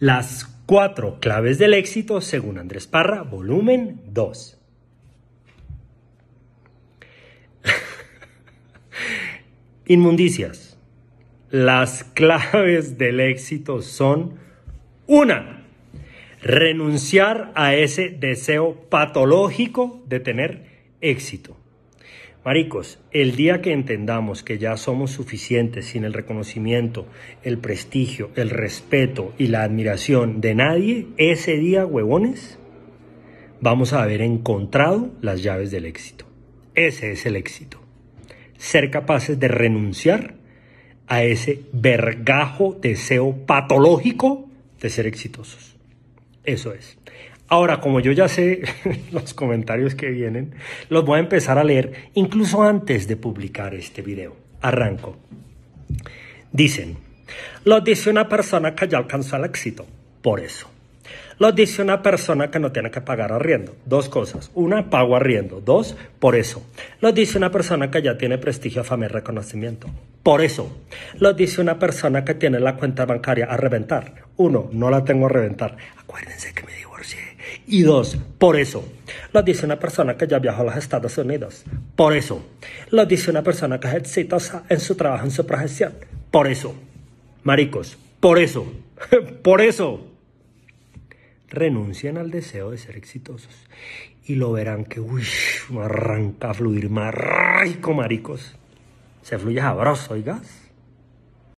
Las cuatro claves del éxito según Andrés Parra, volumen 2. Inmundicias. Las claves del éxito son una, renunciar a ese deseo patológico de tener éxito. Maricos, el día que entendamos que ya somos suficientes sin el reconocimiento, el prestigio, el respeto y la admiración de nadie, ese día, huevones, vamos a haber encontrado las llaves del éxito. Ese es el éxito. Ser capaces de renunciar a ese vergajo deseo patológico de ser exitosos. Eso es. Ahora, como yo ya sé los comentarios que vienen, los voy a empezar a leer incluso antes de publicar este video. Arranco. Dicen, lo dice una persona que ya alcanzó el éxito, por eso. Lo dice una persona que no tiene que pagar arriendo. Dos cosas. Una, pago arriendo. Dos, por eso. Lo dice una persona que ya tiene prestigio, fama y reconocimiento. Por eso, lo dice una persona que tiene la cuenta bancaria a reventar. Uno, no la tengo a reventar. Acuérdense que me divorcié. Y dos, por eso. Lo dice una persona que ya viajó a los Estados Unidos. Por eso. Lo dice una persona que es exitosa en su trabajo, en su profesión. Por eso. Maricos, por eso. por eso. Renuncian al deseo de ser exitosos. Y lo verán que, uy, arranca a fluir más rico, maricos. Se fluye sabroso, gas.